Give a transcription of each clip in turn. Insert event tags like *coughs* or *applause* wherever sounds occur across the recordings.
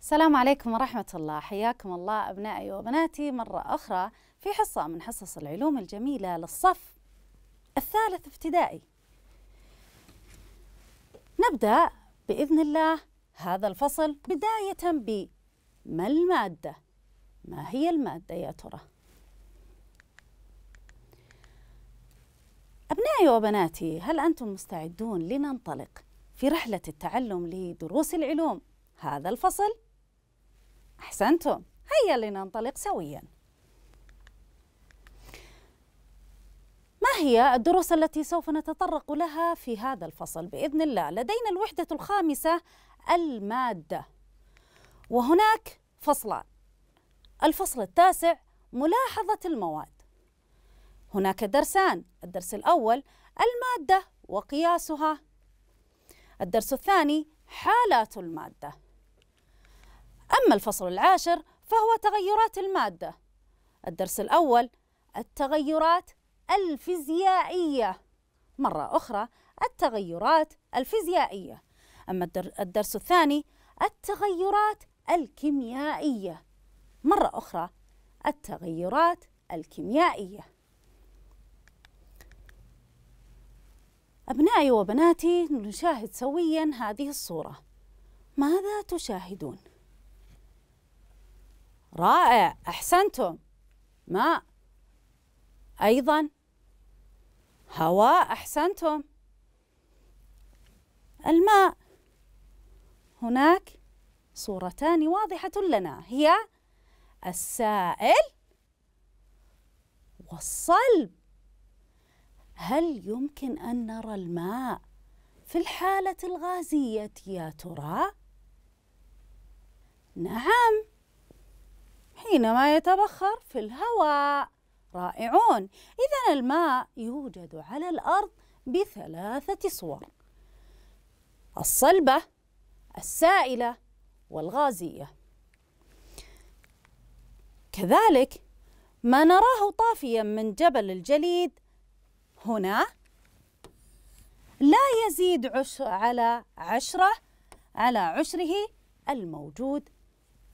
السلام عليكم ورحمة الله حياكم الله أبنائي وبناتي مرة أخرى في حصة من حصص العلوم الجميلة للصف الثالث ابتدائي نبدأ بإذن الله هذا الفصل بداية ب ما المادة؟ ما هي المادة يا ترى؟ أبنائي وبناتي هل أنتم مستعدون لننطلق في رحلة التعلم لدروس العلوم هذا الفصل أحسنتم هيا لننطلق سويا ما هي الدروس التي سوف نتطرق لها في هذا الفصل بإذن الله لدينا الوحدة الخامسة المادة وهناك فصلان الفصل التاسع ملاحظة المواد هناك درسان الدرس الأول المادة وقياسها الدرس الثاني حالات المادة أما الفصل العاشر فهو تغيرات المادة الدرس الأول التغيرات الفيزيائية مرة أخرى التغيرات الفيزيائية أما الدرس الثاني التغيرات الكيميائية مرة أخرى التغيرات الكيميائية أبنائي وبناتي نشاهد سويا هذه الصورة ماذا تشاهدون؟ رائع أحسنتم ماء أيضا هواء أحسنتم الماء هناك صورتان واضحة لنا هي السائل والصلب هل يمكن أن نرى الماء في الحالة الغازية يا ترى؟ نعم حينما يتبخر في الهواء رائعون إذا الماء يوجد على الأرض بثلاثة صور الصلبة السائلة والغازية كذلك ما نراه طافيا من جبل الجليد هنا لا يزيد عشر على عشرة على عشره الموجود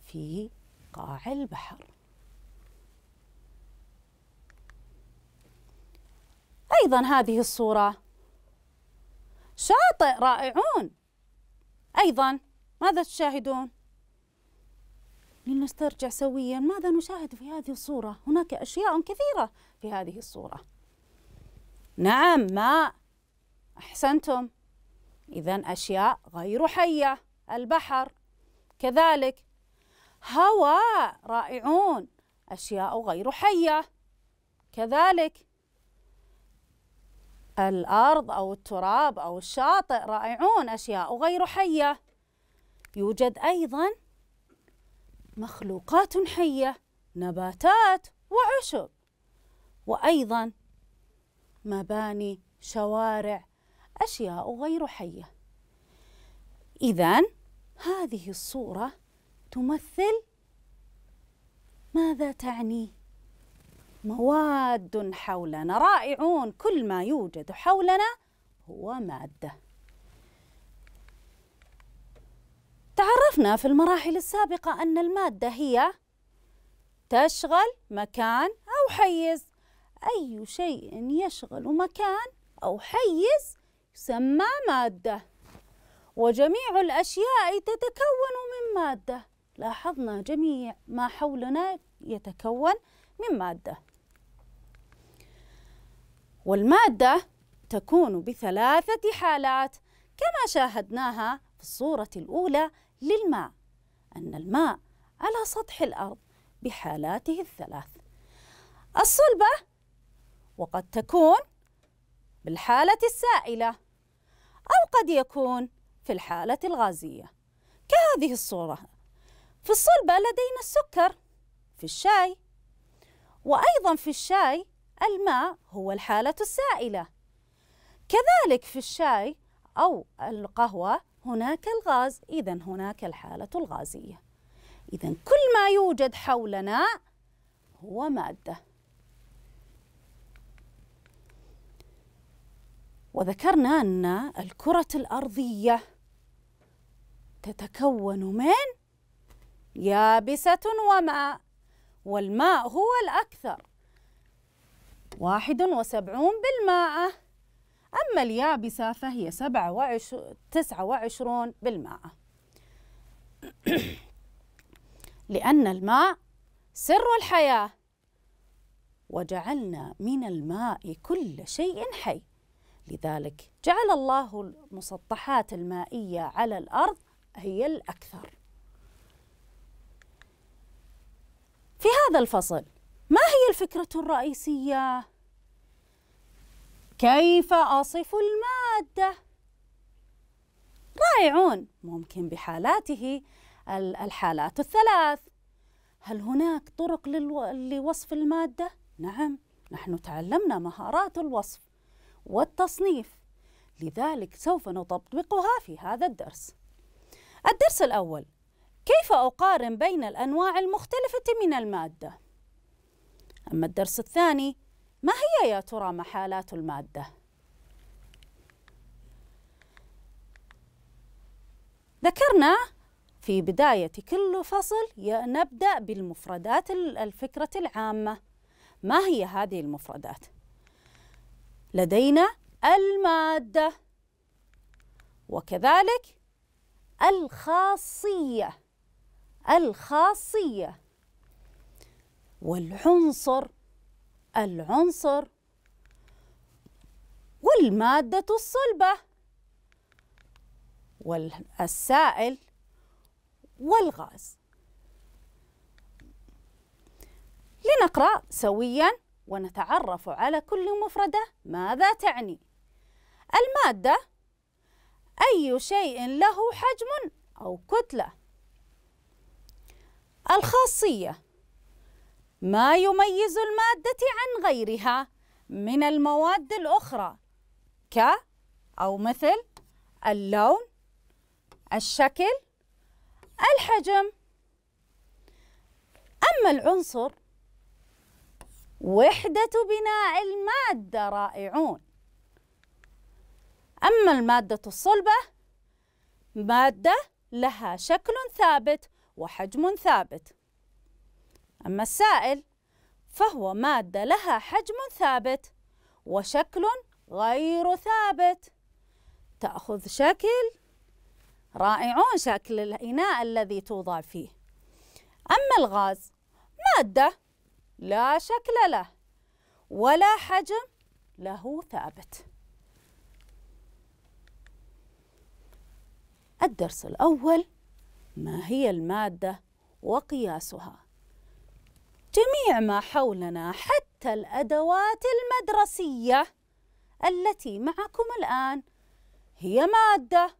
في قاع البحر أيضا هذه الصورة شاطئ رائعون أيضا ماذا تشاهدون؟ لنسترجع سويا ماذا نشاهد في هذه الصورة؟ هناك أشياء كثيرة في هذه الصورة نعم ماء أحسنتم إذا أشياء غير حية البحر كذلك هواء رائعون أشياء غير حية كذلك الأرض أو التراب أو الشاطئ رائعون أشياء غير حية يوجد أيضا مخلوقات حية نباتات وعشب وأيضا مباني شوارع أشياء غير حية إذا هذه الصورة تمثل ماذا تعني مواد حولنا رائعون كل ما يوجد حولنا هو ماده تعرفنا في المراحل السابقه ان الماده هي تشغل مكان او حيز اي شيء يشغل مكان او حيز يسمى ماده وجميع الاشياء تتكون من ماده لاحظنا جميع ما حولنا يتكون من مادة والمادة تكون بثلاثة حالات كما شاهدناها في الصورة الأولى للماء أن الماء على سطح الأرض بحالاته الثلاث الصلبة وقد تكون بالحالة السائلة أو قد يكون في الحالة الغازية كهذه الصورة في الصلبة لدينا السكر في الشاي وأيضا في الشاي الماء هو الحالة السائلة كذلك في الشاي أو القهوة هناك الغاز إذا هناك الحالة الغازية إذا كل ما يوجد حولنا هو مادة وذكرنا أن الكرة الأرضية تتكون من يابسة وماء والماء هو الأكثر واحد وسبعون بالمائة أما اليابسة فهي سبعة وعش... تسعة وعشرون بالمائة *coughs* لأن الماء سر الحياة وجعلنا من الماء كل شيء حي لذلك جعل الله المسطحات المائية على الأرض هي الأكثر في هذا الفصل ما هي الفكرة الرئيسية؟ كيف أصف المادة؟ رائعون ممكن بحالاته الحالات الثلاث هل هناك طرق لوصف المادة؟ نعم نحن تعلمنا مهارات الوصف والتصنيف لذلك سوف نطبقها في هذا الدرس الدرس الأول كيف أقارن بين الأنواع المختلفة من المادة؟ أما الدرس الثاني ما هي يا ترى محالات المادة؟ ذكرنا في بداية كل فصل نبدأ بالمفردات الفكرة العامة ما هي هذه المفردات؟ لدينا المادة وكذلك الخاصية الخاصية والعنصر العنصر والمادة الصلبة والسائل والغاز لنقرأ سويا ونتعرف على كل مفردة ماذا تعني المادة أي شيء له حجم أو كتلة الخاصية ما يميز المادة عن غيرها من المواد الأخرى ك أو مثل اللون الشكل الحجم أما العنصر وحدة بناء المادة رائعون أما المادة الصلبة مادة لها شكل ثابت وحجم ثابت أما السائل فهو مادة لها حجم ثابت وشكل غير ثابت تأخذ شكل رائعون شكل الإناء الذي توضع فيه أما الغاز مادة لا شكل له ولا حجم له ثابت الدرس الأول ما هي المادة وقياسها جميع ما حولنا حتى الأدوات المدرسية التي معكم الآن هي مادة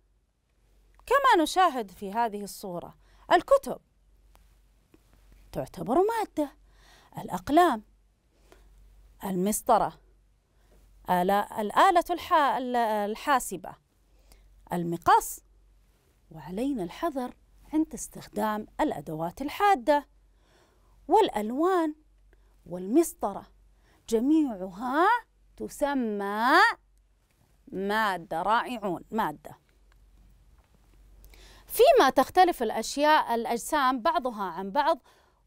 كما نشاهد في هذه الصورة الكتب تعتبر مادة الأقلام المسطرة الآلة الحاسبة المقص وعلينا الحذر عند استخدام الأدوات الحادة والألوان والمسطرة جميعها تسمى مادة رائعون مادة فيما تختلف الأشياء الأجسام بعضها عن بعض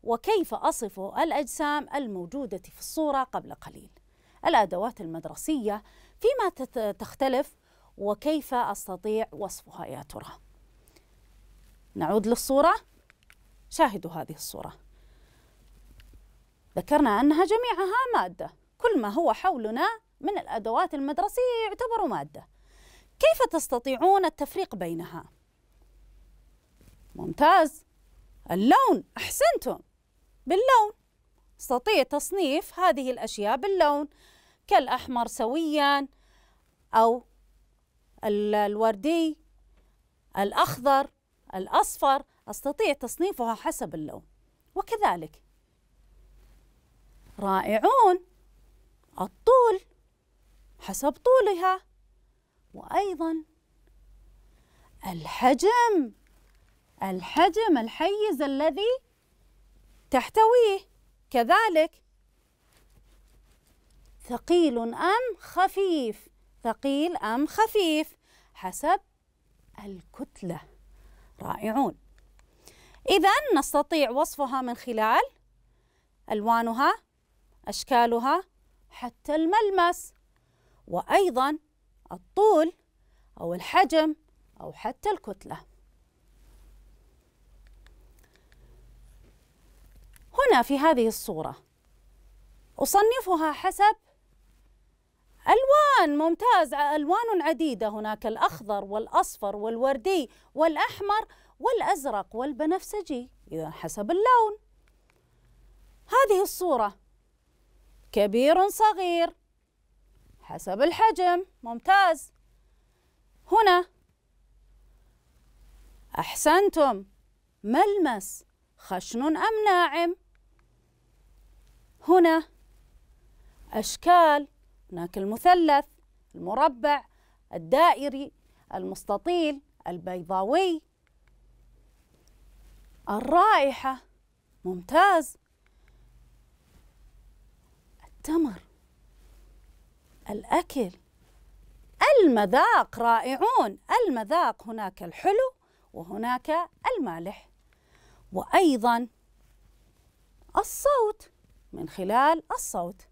وكيف أصف الأجسام الموجودة في الصورة قبل قليل الأدوات المدرسية فيما تختلف وكيف أستطيع وصفها يا ترى نعود للصورة شاهدوا هذه الصورة ذكرنا أنها جميعها مادة كل ما هو حولنا من الأدوات المدرسية يعتبر مادة كيف تستطيعون التفريق بينها؟ ممتاز اللون أحسنتم باللون استطيع تصنيف هذه الأشياء باللون كالأحمر سويا أو الوردي الأخضر الأصفر أستطيع تصنيفها حسب اللون وكذلك رائعون الطول حسب طولها وأيضا الحجم الحجم الحيز الذي تحتويه كذلك ثقيل أم خفيف ثقيل أم خفيف حسب الكتلة رائعون إذا نستطيع وصفها من خلال ألوانها أشكالها حتى الملمس وأيضا الطول أو الحجم أو حتى الكتلة هنا في هذه الصورة أصنفها حسب الوان ممتاز الوان عديده هناك الاخضر والاصفر والوردي والاحمر والازرق والبنفسجي اذا حسب اللون هذه الصوره كبير صغير حسب الحجم ممتاز هنا احسنتم ملمس خشن ام ناعم هنا اشكال هناك المثلث المربع الدائري المستطيل البيضاوي الرائحة ممتاز التمر الأكل المذاق رائعون المذاق هناك الحلو وهناك المالح وأيضا الصوت من خلال الصوت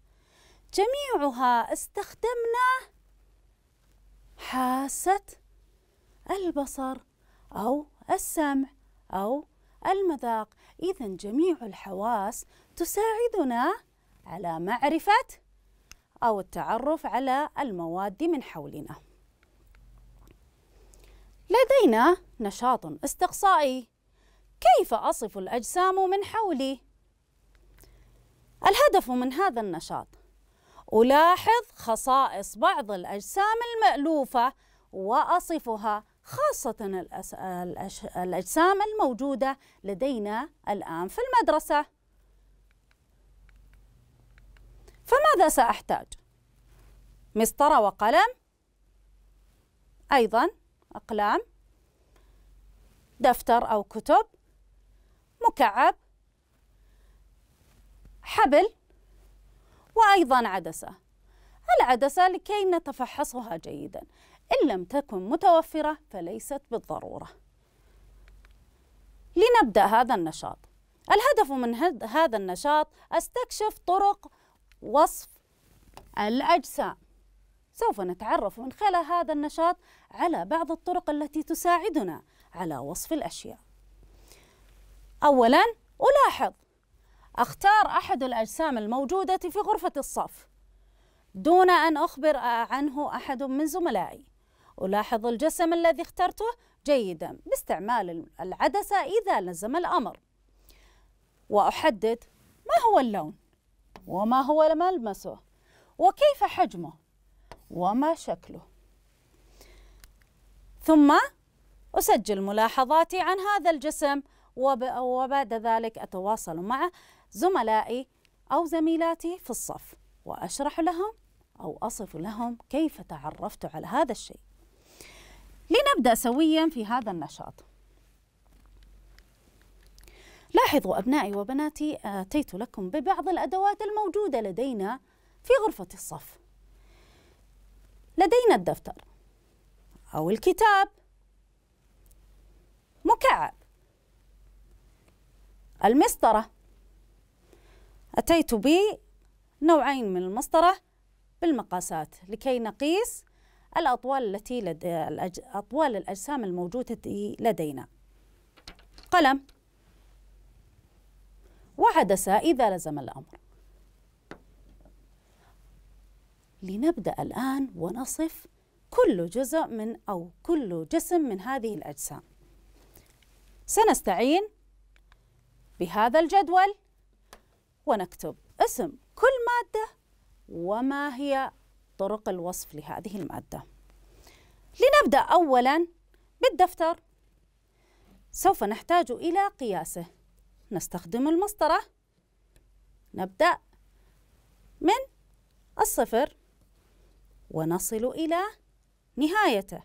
جميعها استخدمنا حاسة البصر أو السمع أو المذاق إذا جميع الحواس تساعدنا على معرفة أو التعرف على المواد من حولنا لدينا نشاط استقصائي كيف أصف الأجسام من حولي؟ الهدف من هذا النشاط ألاحظ خصائص بعض الأجسام المألوفة وأصفها خاصة الأس... الأجسام الموجودة لدينا الآن في المدرسة فماذا سأحتاج؟ مسطرة وقلم أيضا أقلام دفتر أو كتب مكعب حبل وأيضا عدسة العدسة لكي نتفحصها جيدا إن لم تكن متوفرة فليست بالضرورة لنبدأ هذا النشاط الهدف من هذا النشاط استكشف طرق وصف الأجسام سوف نتعرف من خلال هذا النشاط على بعض الطرق التي تساعدنا على وصف الأشياء أولا ألاحظ أختار أحد الأجسام الموجودة في غرفة الصف دون أن أخبر عنه أحد من زملائي ألاحظ الجسم الذي اخترته جيدا باستعمال العدسة إذا لزم الأمر وأحدد ما هو اللون وما هو ملمسه وكيف حجمه وما شكله ثم أسجل ملاحظاتي عن هذا الجسم وبعد ذلك أتواصل معه زملائي أو زميلاتي في الصف وأشرح لهم أو أصف لهم كيف تعرفت على هذا الشيء لنبدأ سويا في هذا النشاط لاحظوا أبنائي وبناتي أتيت لكم ببعض الأدوات الموجودة لدينا في غرفة الصف لدينا الدفتر أو الكتاب مكعب المسطرة أتيت بنوعين من المسطرة بالمقاسات لكي نقيس الأطوال التي لدي أطوال الأجسام الموجودة لدينا قلم وعدسة إذا لزم الأمر لنبدأ الآن ونصف كل جزء من أو كل جسم من هذه الأجسام سنستعين بهذا الجدول ونكتب اسم كل مادة وما هي طرق الوصف لهذه المادة لنبدأ أولا بالدفتر سوف نحتاج إلى قياسه نستخدم المسطرة نبدأ من الصفر ونصل إلى نهايته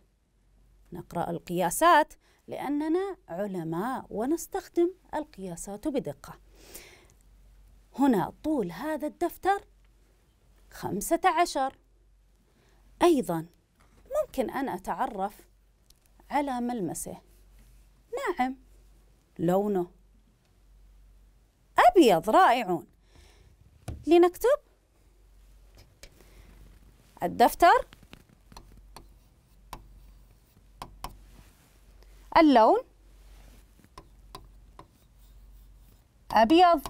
نقرأ القياسات لأننا علماء ونستخدم القياسات بدقة هنا طول هذا الدفتر خمسة عشر أيضا ممكن أن أتعرف على ملمسه ناعم لونه أبيض رائعون لنكتب الدفتر اللون أبيض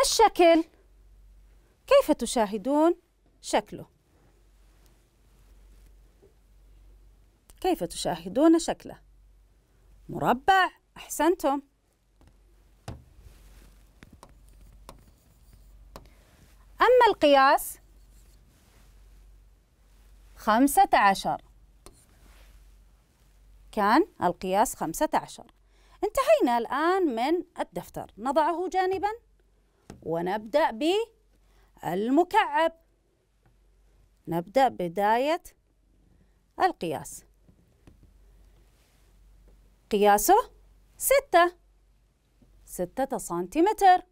الشكل كيف تشاهدون شكله كيف تشاهدون شكله مربع احسنتم اما القياس خمسه عشر كان القياس خمسه عشر انتهينا الان من الدفتر نضعه جانبا ونبدأ بالمكعب نبدأ بداية القياس قياسه ستة ستة سنتيمتر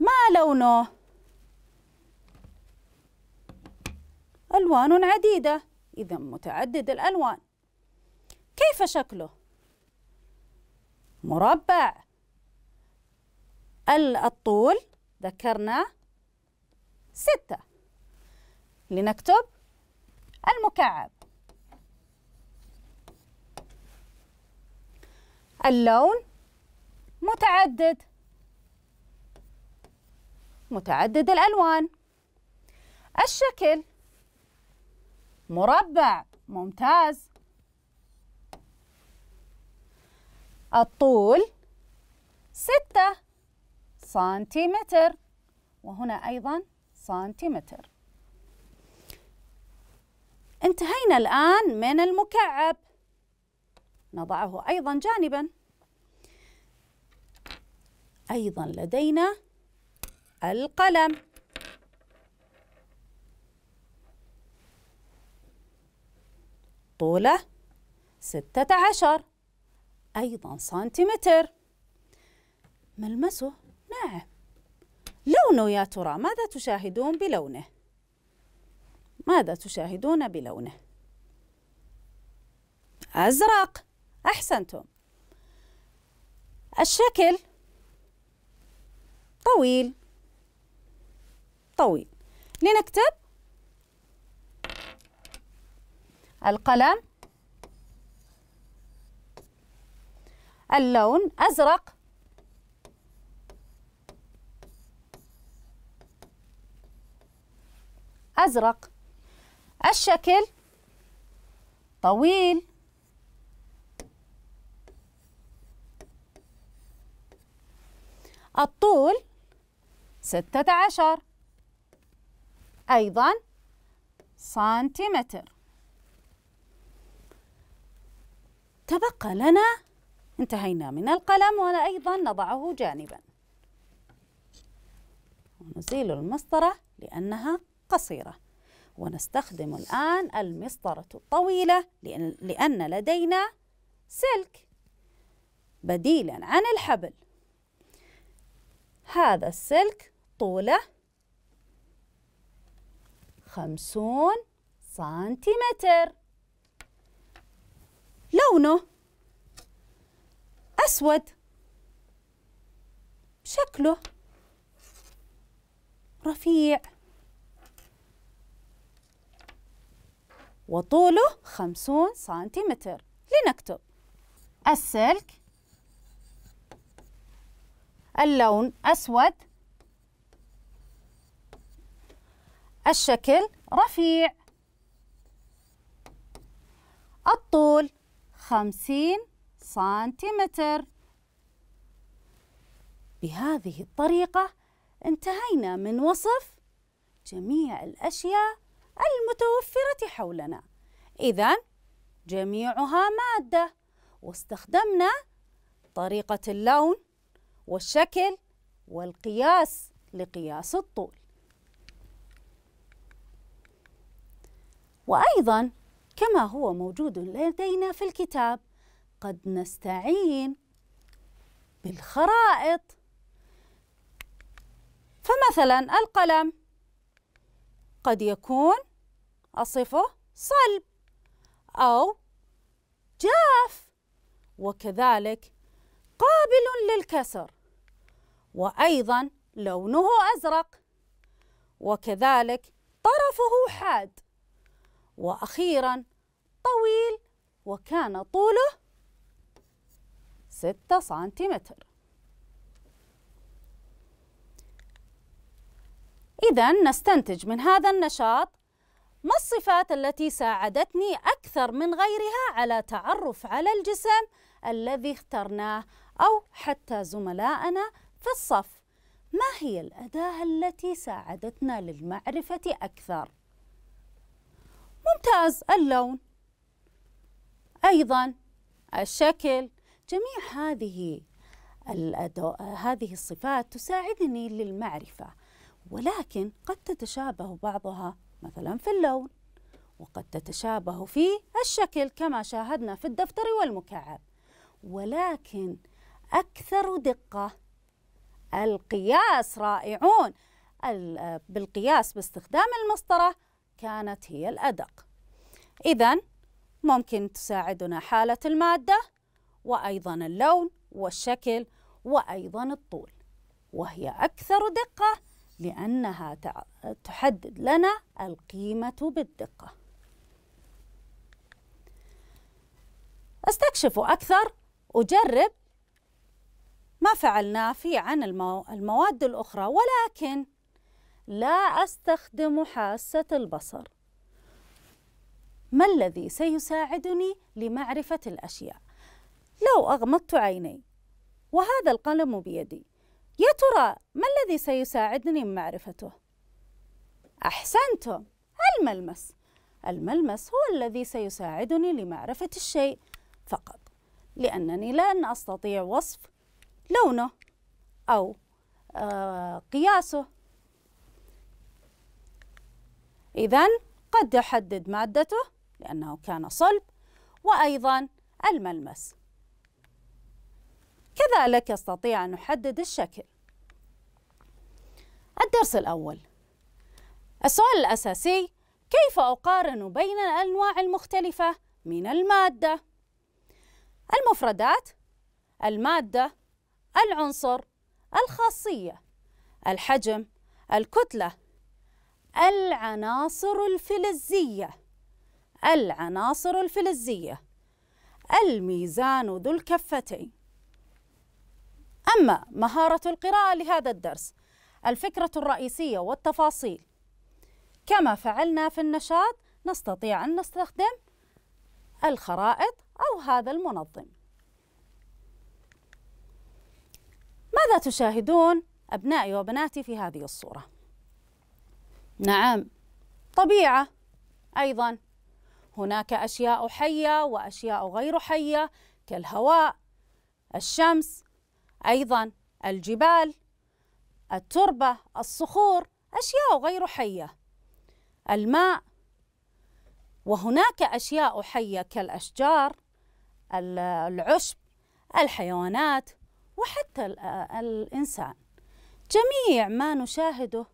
ما لونه؟ ألوان عديدة إذا متعدد الألوان كيف شكله؟ مربع الطول ذكرنا ستة لنكتب المكعب اللون متعدد متعدد الألوان الشكل مربع ممتاز الطول ستة سنتيمتر وهنا أيضا سنتيمتر انتهينا الآن من المكعب نضعه أيضا جانبا أيضا لدينا القلم طوله ستة عشر أيضا سنتيمتر ملمسه ناعم لونه يا ترى ماذا تشاهدون بلونه ماذا تشاهدون بلونه أزرق أحسنتم الشكل طويل طويل لنكتب القلم اللون أزرق أزرق الشكل طويل الطول ستة عشر أيضا سنتيمتر تبقى لنا انتهينا من القلم وأنا أيضا نضعه جانبا ونزيل المسطرة لأنها قصيرة ونستخدم الآن المسطرة الطويلة لأن لدينا سلك بديلا عن الحبل هذا السلك طوله خمسون سنتيمتر لونه أسود شكله رفيع وطوله خمسون سنتيمتر لنكتب السلك اللون أسود الشكل رفيع الطول خمسين سنتيمتر بهذه الطريقة انتهينا من وصف جميع الأشياء المتوفرة حولنا إذا جميعها مادة واستخدمنا طريقة اللون والشكل والقياس لقياس الطول وأيضا كما هو موجود لدينا في الكتاب قد نستعين بالخرائط فمثلا القلم قد يكون أصفه صلب أو جاف وكذلك قابل للكسر وأيضا لونه أزرق وكذلك طرفه حاد وأخيرا طويل وكان طوله 6 سنتيمتر إذا نستنتج من هذا النشاط ما الصفات التي ساعدتني أكثر من غيرها على تعرف على الجسم الذي اخترناه أو حتى زملائنا في الصف ما هي الأداة التي ساعدتنا للمعرفة أكثر؟ ممتاز اللون أيضا الشكل جميع هذه هذه الصفات تساعدني للمعرفة ولكن قد تتشابه بعضها مثلا في اللون وقد تتشابه في الشكل كما شاهدنا في الدفتر والمكعب ولكن أكثر دقة القياس رائعون بالقياس باستخدام المسطرة كانت هي الأدق إذا ممكن تساعدنا حالة المادة وأيضا اللون والشكل وأيضا الطول وهي أكثر دقة لأنها تحدد لنا القيمة بالدقة استكشف أكثر أجرب ما فعلناه في عن المواد الأخرى ولكن لا أستخدم حاسة البصر ما الذي سيساعدني لمعرفة الأشياء لو أغمضت عيني وهذا القلم بيدي يا ترى ما الذي سيساعدني معرفته؟ أحسنتم الملمس الملمس هو الذي سيساعدني لمعرفة الشيء فقط لأنني لن أستطيع وصف لونه أو آه، قياسه إذا قد أحدد مادته لأنه كان صلب وأيضا الملمس كذلك يستطيع أن نحدد الشكل الدرس الأول السؤال الأساسي كيف أقارن بين الأنواع المختلفة من المادة؟ المفردات المادة العنصر الخاصية الحجم الكتلة العناصر الفلزية العناصر الفلزية الميزان ذو الكفتين أما مهارة القراءة لهذا الدرس الفكرة الرئيسية والتفاصيل كما فعلنا في النشاط نستطيع أن نستخدم الخرائط أو هذا المنظم ماذا تشاهدون أبنائي وبناتي في هذه الصورة؟ نعم طبيعة أيضا هناك أشياء حية وأشياء غير حية كالهواء الشمس أيضا الجبال التربة الصخور أشياء غير حية الماء وهناك أشياء حية كالأشجار العشب الحيوانات وحتى الإنسان جميع ما نشاهده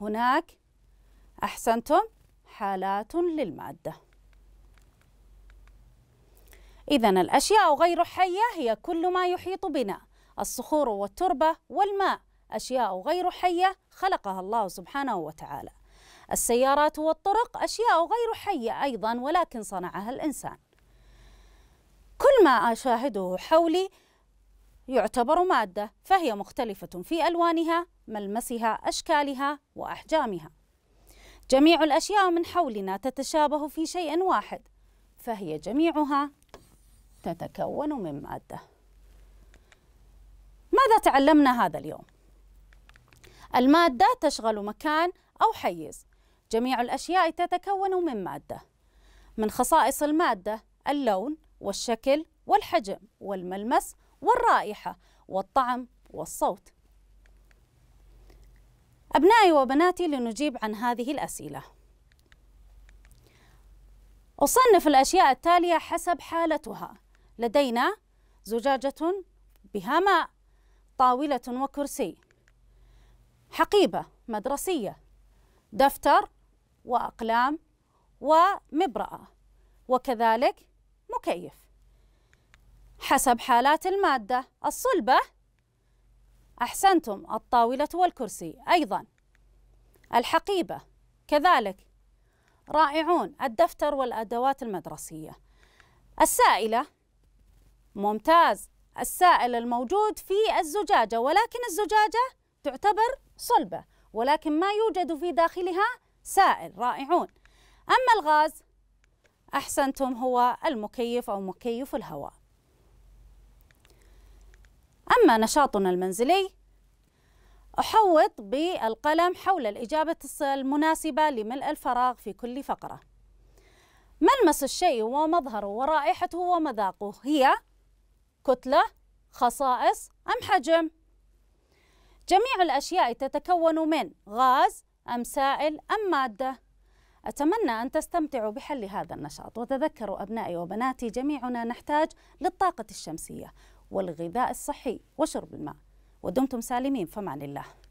هناك أحسنتم حالات للمادة إذا الأشياء غير حية هي كل ما يحيط بنا الصخور والتربة والماء أشياء غير حية خلقها الله سبحانه وتعالى السيارات والطرق أشياء غير حية أيضا ولكن صنعها الإنسان كل ما أشاهده حولي يعتبر مادة فهي مختلفة في ألوانها ملمسها أشكالها وأحجامها جميع الأشياء من حولنا تتشابه في شيء واحد فهي جميعها تتكون من ماده ماذا تعلمنا هذا اليوم؟ المادة تشغل مكان أو حيز جميع الأشياء تتكون من مادة من خصائص المادة اللون والشكل والحجم والملمس والرائحة والطعم والصوت أبنائي وبناتي لنجيب عن هذه الأسئلة أصنف الأشياء التالية حسب حالتها لدينا زجاجة بها ماء طاولة وكرسي حقيبة مدرسية دفتر وأقلام ومبرأة وكذلك مكيف حسب حالات المادة الصلبة أحسنتم الطاولة والكرسي أيضا الحقيبة كذلك رائعون الدفتر والأدوات المدرسية السائلة ممتاز السائل الموجود في الزجاجة ولكن الزجاجة تعتبر صلبة ولكن ما يوجد في داخلها سائل رائعون أما الغاز أحسنتم هو المكيف أو مكيف الهواء أما نشاطنا المنزلي أحوط بالقلم حول الإجابة المناسبة لملء الفراغ في كل فقرة ملمس الشيء ومظهره ورائحته ومذاقه هي كتلة خصائص أم حجم جميع الأشياء تتكون من غاز أم سائل أم مادة أتمنى أن تستمتعوا بحل هذا النشاط وتذكروا أبنائي وبناتي جميعنا نحتاج للطاقة الشمسية والغذاء الصحي وشرب الماء ودمتم سالمين فمع الله